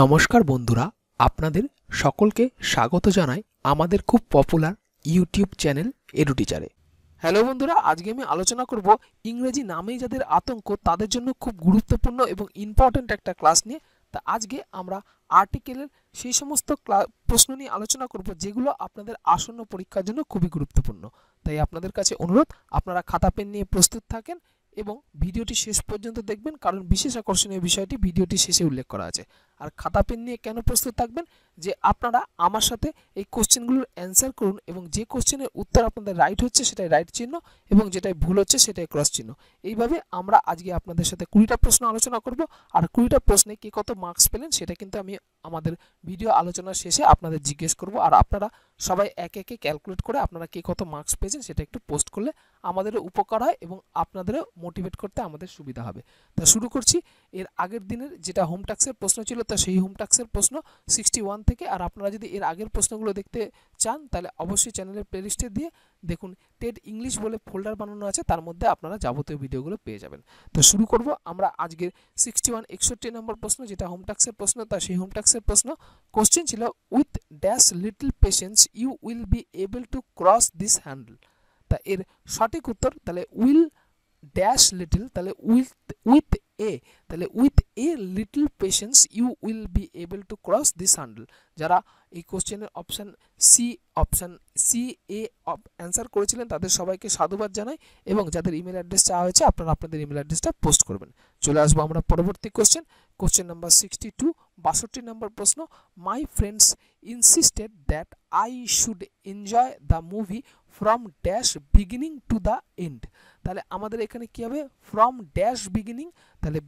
নমস্কার বন্ধুরা আপনাদের সকলকে স্বাগত জানাই আমাদের খুব পপুলার ইউটিউব চ্যানেল এডুটিচারে হ্যালো বন্ধুরা আজকে আমি আলোচনা করব ইংরেজি নামেই যাদের আতঙ্ক তাদের জন্য খুব গুরুত্বপূর্ণ এবং ইম্পর্ট্যান্ট একটা ক্লাস নিয়ে তা আজকে আমরা আর্টিকেলের সেই সমস্ত প্রশ্ন নিয়ে আলোচনা করব যেগুলো আপনাদের আসন্ন পরীক্ষার জন্য খুবই গুরুত্বপূর্ণ তাই আপনাদের কাছে অনুরোধ আপনারা খাতা পেন নিয়ে প্রস্তুত থাকেন এবং ভিডিওটি শেষ পর্যন্ত দেখবেন কারণ বিশেষ আকর্ষণীয় বিষয়টি ভিডিওটি শেষে উল্লেখ করা আছে আর খাতা পেন নিয়ে কেন প্রস্তুত থাকবেন যে আপনারা আমার সাথে এই কোশ্চেনগুলোর অ্যান্সার করুন এবং যে কোশ্চেনের উত্তর আপনাদের রাইট হচ্ছে সেটাই রাইট চিহ্ন এবং যেটাই ভুল হচ্ছে সেটাই ক্রস চিহ্ন এইভাবে আমরা আজকে আপনাদের সাথে কুড়িটা প্রশ্ন আলোচনা করব আর কুড়িটা প্রশ্নে কে কত মার্কস পেলেন সেটা কিন্তু আমি আমাদের ভিডিও আলোচনার শেষে আপনাদের জিজ্ঞেস করব আর আপনারা সবাই একে একে ক্যালকুলেট করে আপনারা কে কত মার্কস পেয়েছেন সেটা একটু পোস্ট করলে আমাদেরও উপকার হয় এবং আপনাদেরও মোটিভেট করতে আমাদের সুবিধা হবে তা শুরু করছি এর আগের দিনের যেটা হোম ট্যাক্সের প্রশ্ন ছিল তো তা সেই হোম টাক্সের প্রশ্ন সিক্সটি ওয়ান থেকে আর আপনারা যদি এর আগের প্রশ্নগুলো দেখতে চান তাহলে অবশ্যই চ্যানেলের প্লেলিস্টে দিয়ে দেখুন টেট ইংলিশ বলে ফোল্ডার বানানো আছে তার মধ্যে আপনারা যাবতীয় ভিডিওগুলো পেয়ে যাবেন তো শুরু করব আমরা আজকের সিক্সটি ওয়ান একষট্টি নম্বর প্রশ্ন যেটা হোম টাক্সের প্রশ্ন তা সেই হোম টাক্সের প্রশ্ন কোশ্চেন ছিল with dash little patience you will be able to cross this hurdle তা এর সঠিক উত্তর তাহলে উইল ড্যাশ লিটল তাহলে উইথ উইথ এ তাহলে with a little patience you will be able to cross this hurdle যারা এই কোশ্চেনের অপশান সি অপশান সি এ অ্যান্সার করেছিলেন তাদের সবাইকে সাধুবাদ জানাই এবং যাদের ইমেল অ্যাড্রেস চাওয়া হয়েছে আপনারা আপনাদের ইমেল অ্যাড্রেসটা পোস্ট করবেন চলে আসবো আমরা পরবর্তী question question number sixty two বাষট্টি নম্বর প্রশ্ন my friends insisted that I should enjoy the movie from dash beginning to the end তাহলে আমাদের এখানে কী হবে ফ্রম ড্যাশ বিগিনিং তাহলে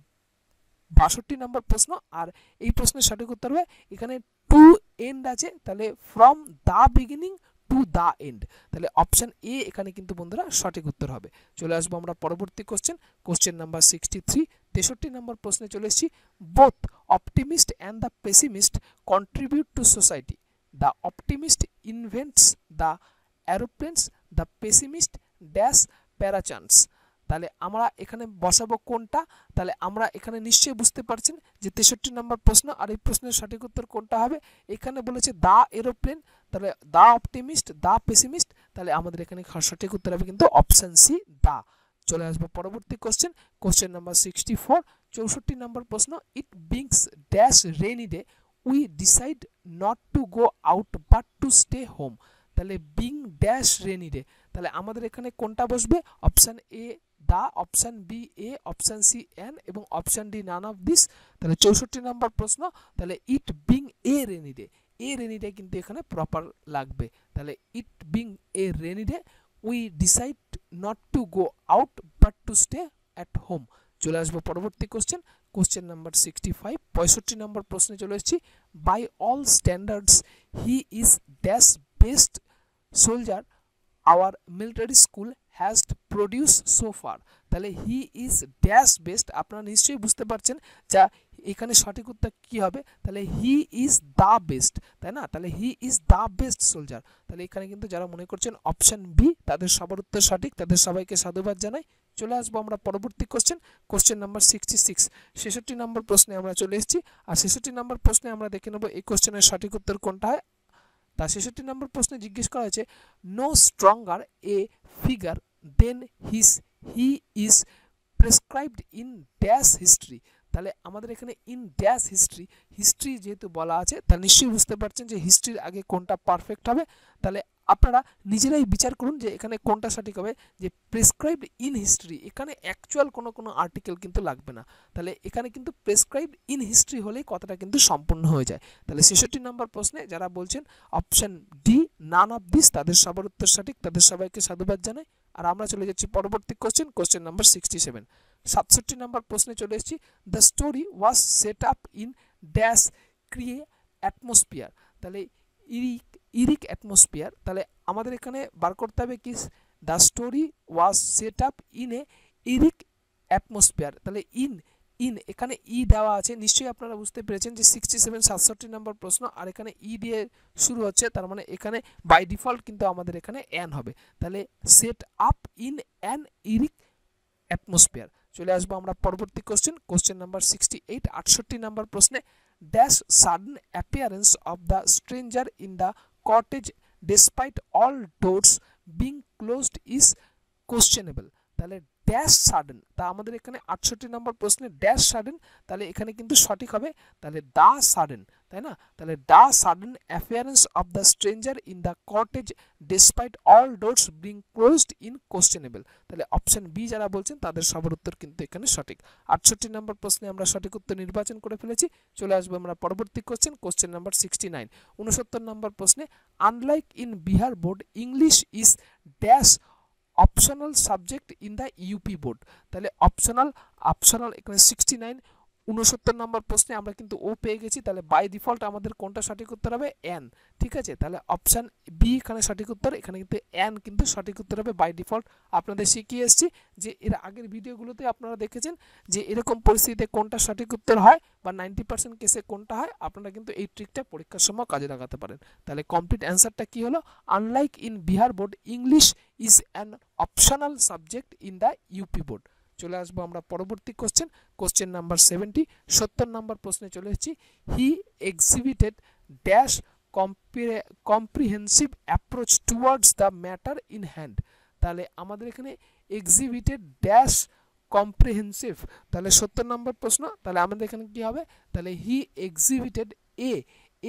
বাষট্টি নম্বর প্রশ্ন আর এই প্রশ্নের সঠিক উত্তর হবে এখানে টু এন্ড আছে তাহলে from the beginning to the end তাহলে অপশান এ এখানে কিন্তু বন্ধুরা সঠিক উত্তর হবে চলে আসবো আমরা পরবর্তী question question number sixty three তেষট্টি নম্বর প্রশ্নে চলে এসেছি both optimist and the pessimist contribute to society the optimist invents the aeroplanes the pessimist dash parachutes তাহলে আমরা এখানে বসাবো কোনটা তাহলে আমরা এখানে নিশ্চয়ই বুঝতে পারছেন যে তেষট্টি নম্বর প্রশ্ন আর এই প্রশ্নের সঠিক উত্তর কোনটা হবে এখানে বলেছে দা এরোপ্লেন তাহলে দা অপটিমিস্ট দা পেসিমিস্ট তাহলে আমাদের এখানে সঠিক উত্তর হবে কিন্তু অপশান সি দা চলে আসবো পরবর্তী question question number sixty four চৌষট্টি নম্বর প্রশ্ন it beings dash rainy day we decide not to go out but to stay home তাহলে বিং ড্যাশ রেনি ডে তাহলে আমাদের এখানে কোনটা বসবে option A the option B a option C an এবং option D none of this তাহলে চৌষট্টি নম্বর প্রশ্ন তাহলে it being a rainy day a rainy day কিন্তু এখানে প্রপার লাগবে তাহলে it being a rainy day we decide not to go out but to stay at home চলে আসবো পরবর্তী question question number sixty five পঁয়ষট্টি নম্বর প্রশ্নে চলে এসেছি by all standards he is dash best soldier our military school has produce far তাহলে he is dash best আপনারা নিশ্চয়ই বুঝতে পারছেন যা এখানে সঠিক উত্তর কী হবে তাহলে হি ইজ দ্য বেস্ট তাই না তাহলে he is the best soldier তাহলে এখানে কিন্তু যারা মনে করছেন অপশান বি তাদের সবার উত্তর সঠিক তাদের সবাইকে সাধুবাদ জানাই চলে আসবো আমরা পরবর্তী question question number sixty six ছেষট্টি নম্বর প্রশ্নে আমরা চলে এসেছি আর ছেষট্টি নম্বর প্রশ্নে আমরা দেখে নেবো এই কোশ্চেনের সঠিক উত্তর কোনটা হয় তা ছেষট্টি নম্বর প্রশ্নে জিজ্ঞেস করা হয়েছে no stronger a figure than his he is prescribed in dash history তাহলে আমাদের এখানে ইন ড্যাশ হিস্ট্রি হিস্ট্রি যেহেতু বলা আছে তা নিশ্চয়ই বুঝতে পারছেন যে হিস্ট্রির আগে কোনটা পারফেক্ট হবে তাহলে আপনারা নিজেরাই বিচার করুন যে এখানে কোনটা সঠিক হবে যে প্রেসক্রাইবড ইন হিস্ট্রি এখানে অ্যাকচুয়াল কোনো কোনো আর্টিকেল কিন্তু লাগবে না তাহলে এখানে কিন্তু প্রেসক্রাইবড ইন হিস্ট্রি হলেই কথাটা কিন্তু সম্পূর্ণ হয়ে যায় তাহলে ছেষট্টি নম্বর প্রশ্নে যারা বলছেন option D none of this তাদের সবার উত্তর সঠিক তাদের সবাইকে সাধুবাদ জানাই আর আমরা চলে যাচ্ছি পরবর্তী question question number sixty seven সাতষট্টি নম্বর প্রশ্নে চলে এসেছি the story was set up in dash ক্রিয়ে অ্যাটমসফিয়ার তাহলে ইরিক ইরিক অ্যাটমসফিয়ার তাহলে আমাদের এখানে বার করতে হবে কি the story was set up in a eerie atmosphere তাহলে ইন ইন এখানে ই e দেওয়া আছে নিশ্চয়ই আপনারা বুঝতে পেরেছেন যে সিক্সটি সেভেন সাতষট্টি নম্বর প্রশ্ন আর এখানে ই e দিয়ে শুরু হচ্ছে তার মানে এখানে বাই ডিফল্ট কিন্তু আমাদের এখানে অ্যান হবে তাহলে set up in an eerie atmosphere চলে আসবো আমরা পরবর্তী question question number sixty eight আটষট্টি নাম্বার প্রশ্নে dash sudden appearance of the stranger in the cottage despite all doors being closed is questionable dash sudden তা আমাদের এখানে আটষট্টি নম্বর প্রশ্নে ড্যাশ সাডেন তাহলে এখানে কিন্তু সঠিক হবে তাহলে দা সাডেন তাই না তাহলে the sudden appearance of the stranger in the cottage despite all doors being closed in questionable তাহলে অপশন বি যারা বলছেন তাদের সবার উত্তর কিন্তু এখানে সঠিক আটষট্টি নম্বর প্রশ্নে আমরা সঠিক উত্তর নির্বাচন করে ফেলেছি চলে আসবো আমরা পরবর্তী question question number sixty nine উনসত্তর নম্বর প্রশ্নে unlike in Bihar board English is dash optional subject in the UP board তাহলে অপশনাল অপশনাল এখানে সিক্সটি নাইন উনসত্তর নম্বর প্রশ্নে আমরা কিন্তু ও পেয়ে গেছি তাহলে বাই ডিফল্ট আমাদের কোনটা সঠিক উত্তর হবে এন ঠিক আছে তাহলে অপশান বি এখানে সঠিক উত্তর এখানে কিন্তু এন কিন্তু সঠিক উত্তর হবে বাই ডিফল্ট আপনাদের শিখিয়ে এসছি যে এর আগের ভিডিওগুলোতে আপনারা দেখেছেন যে এরকম পরিস্থিতিতে কোনটা সঠিক উত্তর হয় বা নাইনটি পার্সেন্ট কেসে কোনটা হয় আপনারা কিন্তু এই ট্রিকটা পরীক্ষার সময় কাজে লাগাতে পারেন তাহলে কমপ্লিট অ্যান্সারটা কি হলো unlike in Bihar board English is an optional subject in the UP board চলে আসবো আমরা পরবর্তী কোশ্চেন কোশ্চেন নাম্বার সেভেন্টি সত্তর নাম্বার প্রশ্নে চলে এসেছি he exhibited dash comprehensive approach towards the matter in hand তাহলে আমাদের এখানে এক্সিবিটেড ড্যাশ কম্প্রিহেন্সিভ তাহলে সত্তর নম্বর প্রশ্ন তাহলে আমাদের এখানে কি হবে তাহলে he exhibited A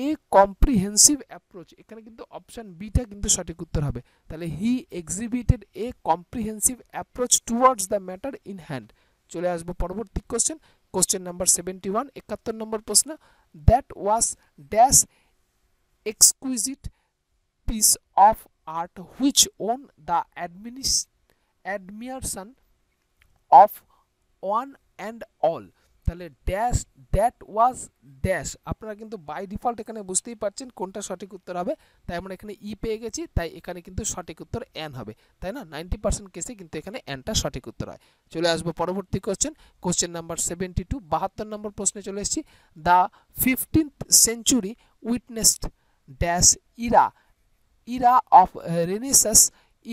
A comprehensive approach এখানে কিন্তু অপশান বিটা কিন্তু সঠিক উত্তর হবে তাহলে he exhibited a comprehensive approach towards the matter in hand চলে আসবো পরবর্তী question question number seventy one একাত্তর নম্বর প্রশ্ন that was dash exquisite piece of art which won the admin admiration of one and all তাহলে dash that was dash আপনারা কিন্তু by default এখানে বুঝতেই পারছেন কোনটা সঠিক উত্তর হবে তাই আমরা এখানে ই e পেয়ে গেছি তাই এখানে কিন্তু সঠিক উত্তর অ্যান হবে তাই না নাইনটি পার্সেন্ট কেসে কিন্তু এখানে অ্যানটা সঠিক উত্তর হয় চলে আসবো পরবর্তী question question number seventy two বাহাত্তর নম্বর প্রশ্নে চলে এসেছি the fifteenth century witnessed dash era era of renaissance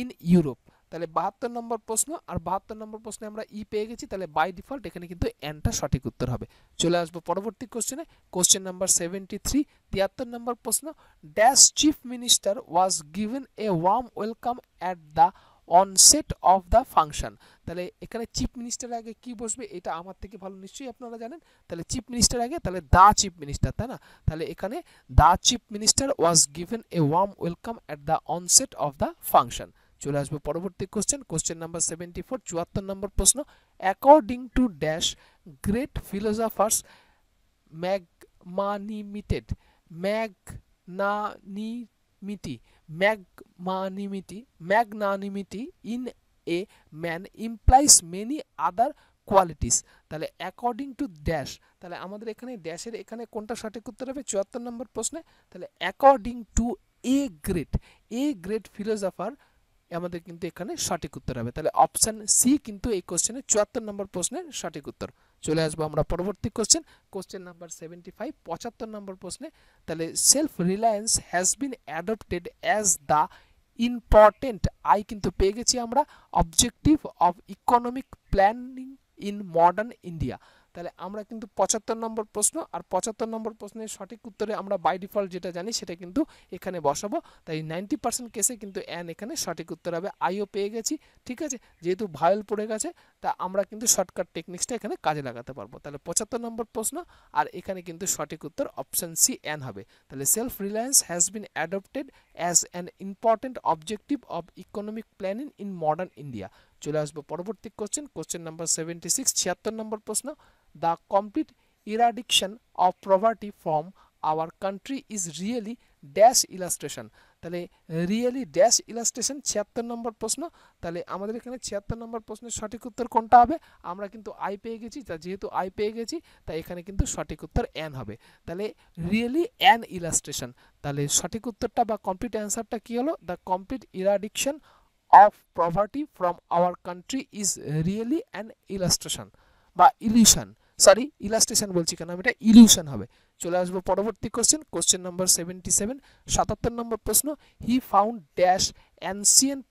in Europe তাহলে বাহাত্তর নম্বর প্রশ্ন আর বাহাত্তর নম্বর প্রশ্নে আমরা ই e পেয়ে গেছি তাহলে বাই ডিফল্ট এখানে কিন্তু এনটা সঠিক উত্তর হবে চলে আসবো পরবর্তী কোশ্চেনে কোশ্চেন নাম্বার সেভেন্টি থ্রি তিয়াত্তর নম্বর প্রশ্ন dash chief minister was given a warm welcome at the onset of the function তাহলে এখানে চিফ মিনিস্টার আগে কি বসবে এটা আমার থেকে ভালো নিশ্চয়ই আপনারা জানেন তাহলে চিফ মিনিস্টার আগে তাহলে দা চিফ মিনিস্টার তাই না তাহলে এখানে the chief minister was given a warm welcome at the onset of the function চলে আসবো পরবর্তী question question number seventy four চুয়াত্তর নম্বর প্রশ্ন according to dash great philosophers magnanimity magnanimity magnanimity magnanimity in a man implies many other qualities তাহলে according to dash তাহলে আমাদের এখানে ড্যাশের এখানে কোনটা সঠিক উত্তর হবে চুয়াত্তর নম্বর প্রশ্নে তাহলে according to a great a great philosopher আমাদের কিন্তু এখানে সঠিক উত্তর হবে তাহলে অপশান সি কিন্তু এই কোশ্চেনে চুয়াত্তর নম্বর প্রশ্নের সঠিক উত্তর চলে আসবো আমরা পরবর্তী question question number seventy five পঁচাত্তর নম্বর প্রশ্নে তাহলে self reliance has been adopted as the important I কিন্তু পেয়ে গেছি আমরা objective of economic planning in modern India তাহলে আমরা কিন্তু পঁচাত্তর নম্বর প্রশ্ন আর পঁচাত্তর নম্বর প্রশ্নের সঠিক উত্তরে আমরা বাই ডিফল্ট যেটা জানি সেটা কিন্তু এখানে বসাবো তাই নাইনটি পার্সেন্ট কেসে কিন্তু অ্যান এখানে সঠিক উত্তর হবে আইও পেয়ে গেছি ঠিক আছে যেহেতু ভায়ল পড়ে গেছে তা আমরা কিন্তু শর্টকাট টেকনিক্সটা এখানে কাজে লাগাতে পারবো তাহলে পঁচাত্তর নম্বর প্রশ্ন আর এখানে কিন্তু সঠিক উত্তর অপশান সি অ্যান হবে তাহলে self reliance has been adopted as an important objective of economic planning in modern India চলে আসবো পরবর্তী question question number seventy six ছিয়াত্তর নম্বর প্রশ্ন the complete eradication of poverty from our country is really dash illustration তাহলে really dash illustration ছিয়াত্তর নম্বর প্রশ্ন তাহলে আমাদের এখানে ছিয়াত্তর নম্বর প্রশ্নের সঠিক উত্তর কোনটা হবে আমরা কিন্তু আই পেয়ে গেছি তা যেহেতু আই পেয়ে গেছি তাই এখানে কিন্তু সঠিক উত্তর অ্যান হবে তাহলে রিয়েলি অ্যান ইলাস্ট্রেশন তাহলে সঠিক উত্তরটা বা কমপ্লিট অ্যান্সারটা কী হলো the complete eradication of poverty from our country is really an illustration বা ইলিশন সরি ইলাস্ট্রেশন বলছি কেন এটা ইলিউশন হবে চলে আসবো পরবর্তী question question number seventy seven সাতাত্তর নম্বর প্রশ্ন he found dash ancient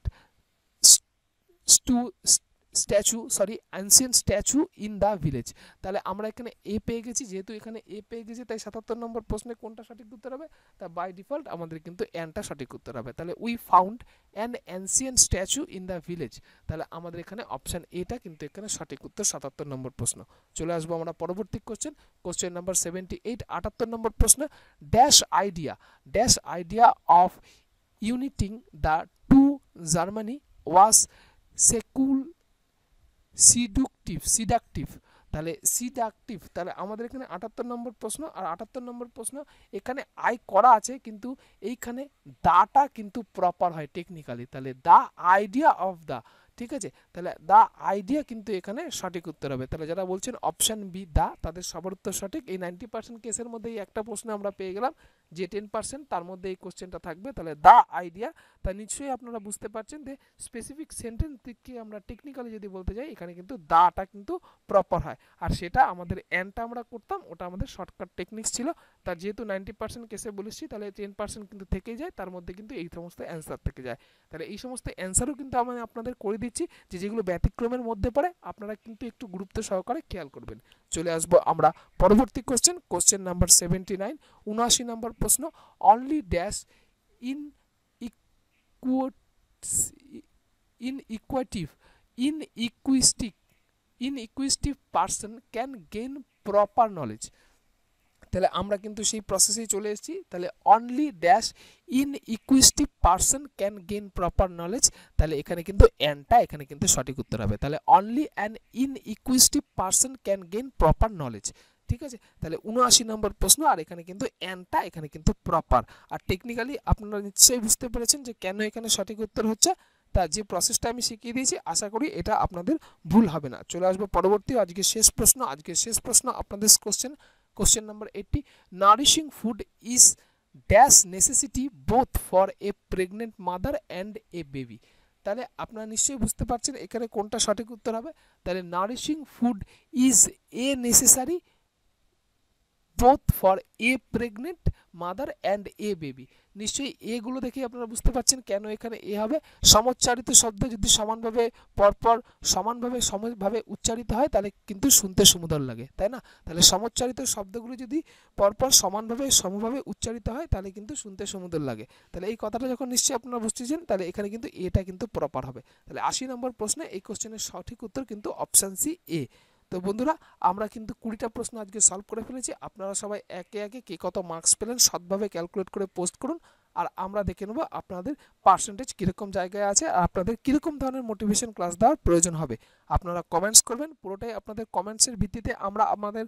statue sorry ancient statue in the village তাহলে আমরা এখানে এ পেয়ে গেছি যেহেতু এখানে এ পেয়ে গেছি তাই সাতাত্তর নম্বর প্রশ্নে কোনটা সঠিক উত্তর হবে তা বাই ডিফল্ট আমাদের কিন্তু অ্যানটা সঠিক উত্তর হবে তাহলে we found an ancient statue in the village তাহলে আমাদের এখানে অপশান এটা কিন্তু এখানে সঠিক উত্তর সাতাত্তর নম্বর প্রশ্ন চলে আসবো আমরা পরবর্তী question question number seventy eight আটাত্তর নম্বর প্রশ্ন dash idea dash idea of uniting the two Germany was সেকুল সিডুকটিভ সিডাকটিভ তাহলে সিডাকটিভ তাহলে আমাদের এখানে আটাত্তর নম্বর প্রশ্ন আর আটাত্তর নম্বর প্রশ্ন এখানে আই করা আছে কিন্তু এইখানে দাটা কিন্তু প্রপার হয় টেকনিক্যালি তাহলে দা আইডিয়া অফ দা ঠিক আছে তাহলে দা আইডিয়া কিন্তু এখানে সঠিক উত্তর হবে তাহলে যারা বলছেন অপশান বি দা তাদের সবার উত্তর সঠিক এই নাইনটি পার্সেন্ট কেসের মধ্যে এই একটা প্রশ্ন আমরা পেয়ে গেলাম যে টেন পার্সেন্ট তার মধ্যে এই কোশ্চেনটা থাকবে তাহলে দ্য আইডিয়া তা নিশ্চয়ই আপনারা বুঝতে পারছেন যে স্পেসিফিক সেন্টেন্স দিককে আমরা টেকনিক্যালি যদি বলতে যাই এখানে কিন্তু দাটা কিন্তু প্রপার হয় আর সেটা আমাদের অ্যানটা আমরা করতাম ওটা আমাদের শর্টকাট টেকনিক্স ছিল তার যেহেতু নাইনটি পার্সেন্ট কেসে বলেছি তাহলে টেন পার্সেন্ট কিন্তু থেকেই যায় তার মধ্যে কিন্তু এই সমস্ত অ্যান্সার থেকে যায় তাহলে এই সমস্ত অ্যান্সারও কিন্তু আমি আপনাদের করে দিচ্ছি যে যেগুলো ব্যতিক্রমের মধ্যে পড়ে আপনারা কিন্তু একটু গুরুত্ব সহকারে খেয়াল করবেন চলে আসব আমরা পরবর্তী question question number seventy nine উনআশি নাম্বার প্রশ্ন only dash in inquisitive inquisitive inquisitive person can gain proper knowledge তাহলে আমরা কিন্তু সেই প্রসেসেই চলে এসেছি তাহলে only dash inquisitive person can gain proper knowledge তাহলে এখানে কিন্তু অ্যানটা এখানে কিন্তু সঠিক উত্তর হবে তাহলে only an inquisitive person can gain proper knowledge ঠিক আছে তাহলে উনআশি নম্বর প্রশ্ন আর এখানে কিন্তু অ্যানটা এখানে কিন্তু প্রপার আর টেকনিক্যালি আপনারা নিশ্চয়ই বুঝতে পেরেছেন যে কেন এখানে সঠিক উত্তর হচ্ছে তা যে প্রসেসটা আমি শিখিয়ে দিয়েছি আশা করি এটা আপনাদের ভুল হবে না চলে আসবো পরবর্তী আজকে শেষ প্রশ্ন আজকে শেষ প্রশ্ন আপনাদের question Question number 80 Nourishing food is dash necessity both for a pregnant mother and a baby. তাহলে আপনারা নিশ্চয়ই বুঝতে পারছেন এখানে কোনটা সঠিক উত্তর হবে তাহলে nourishing food is a necessary both for a pregnant mother and a baby নিশ্চয়ই এগুলো দেখে আপনারা বুঝতে পারছেন কেন এখানে এ হবে সমোচ্চারিত শব্দ যদি সমানভাবে পরপর সমানভাবে সমভাবে উচ্চারিত হয় তাহলে কিন্তু শুনতে সুমধর লাগে তাই না তাহলে সমোচ্চারিত শব্দগুলো যদি পরপর সমানভাবে সমভাবে উচ্চারিত হয় তাহলে কিন্তু শুনতে সুমধর লাগে তাহলে এই কথাটা যখন নিশ্চয়ই আপনারা বুঝতেছেন তাহলে এখানে কিন্তু এটা কিন্তু প্রপার হবে তাহলে আশি নম্বর প্রশ্নে এই কোশ্চেনের সঠিক উত্তর কিন্তু অপশান সি এ তো বন্ধুরা আমরা কিন্তু কুড়িটা প্রশ্ন আজকে সলভ করে ফেলেছি আপনারা সবাই একে একে কে কত মার্কস পেলেন সৎভাবে ক্যালকুলেট করে পোস্ট করুন আর আমরা দেখে নেবো আপনাদের পার্সেন্টেজ কীরকম জায়গায় আছে আর আপনাদের কীরকম ধরনের মোটিভেশন ক্লাস দেওয়ার প্রয়োজন হবে আপনারা কমেন্টস করবেন পুরোটাই আপনাদের কমেন্টসের ভিত্তিতে আমরা আমাদের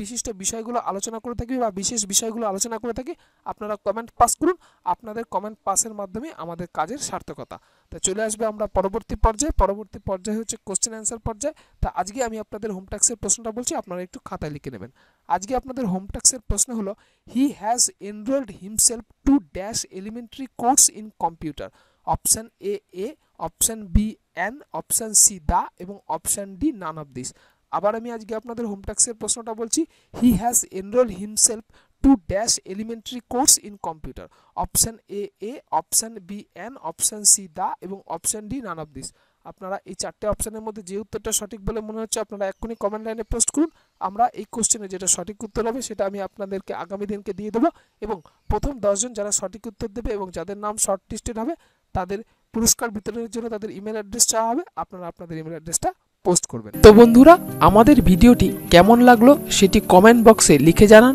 বিশিষ্ট বিষয়গুলো আলোচনা করে থাকি বা বিশেষ বিষয়গুলো আলোচনা করে থাকি আপনারা কমেন্ট পাস করুন আপনাদের কমেন্ট পাসের মাধ্যমে আমাদের কাজের সার্থকতা তা চলে আসবে আমরা পরবর্তী পর্যায়ে পরবর্তী পর্যায়ে হচ্ছে কোশ্চেন অ্যান্সার পর্যায়ে তা আজকে আমি আপনাদের হোম ট্যাক্সের প্রশ্নটা বলছি আপনারা একটু খাতায় লিখে নেবেন আজকে আপনাদের হোম ট্যাক্সের প্রশ্ন হলো he has enrolled himself to dash elementary course in computer option A a option B an option C the এবং option D none of this আবার আমি আজকে আপনাদের হোম ট্যাক্সের প্রশ্নটা বলছি he has enroll himself to dash elementary course in computer option A a option B an option C the এবং option D none of this আপনারা এই চারটে অপশানের মধ্যে যে উত্তরটা সঠিক বলে মনে হচ্ছে আপনারা এক্ষুনি কমেন্ট লাইনে পোস্ট করুন আমরা এই কোশ্চেনে যেটা সঠিক উত্তর হবে সেটা আমি আপনাদেরকে আগামী দিনকে দিয়ে দেবো এবং প্রথম দশজন যারা সঠিক উত্তর দেবে এবং যাদের নাম শর্ট লিস্টেড হবে তাদের পুরস্কার বিতরণের জন্য তাদের ইমেল অ্যাড্রেস চাওয়া হবে আপনারা আপনাদের ইমেল অ্যাড্রেসটা পোস্ট করবেন তো বন্ধুরা আমাদের ভিডিওটি কেমন লাগলো সেটি কমেন্ট বক্সে লিখে জানান